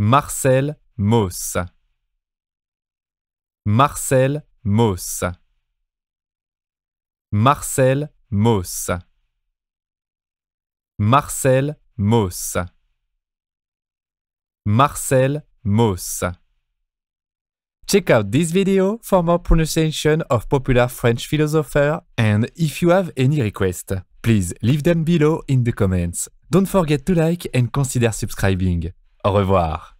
Marcel Moss Marcel Moss Marcel Moss Marcel Moss Marcel Moss Check out this video for more pronunciation of popular French philosopher and if you have any requests, please leave them below in the comments. Don't forget to like and consider subscribing. Au revoir.